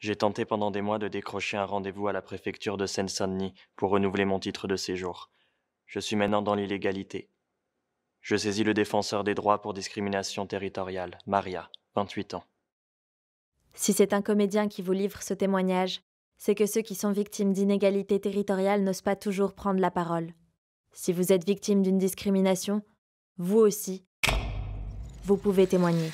J'ai tenté pendant des mois de décrocher un rendez-vous à la préfecture de Seine-Saint-Denis pour renouveler mon titre de séjour. Je suis maintenant dans l'illégalité. Je saisis le défenseur des droits pour discrimination territoriale, Maria, 28 ans. Si c'est un comédien qui vous livre ce témoignage, c'est que ceux qui sont victimes d'inégalités territoriales n'osent pas toujours prendre la parole. Si vous êtes victime d'une discrimination, vous aussi, vous pouvez témoigner.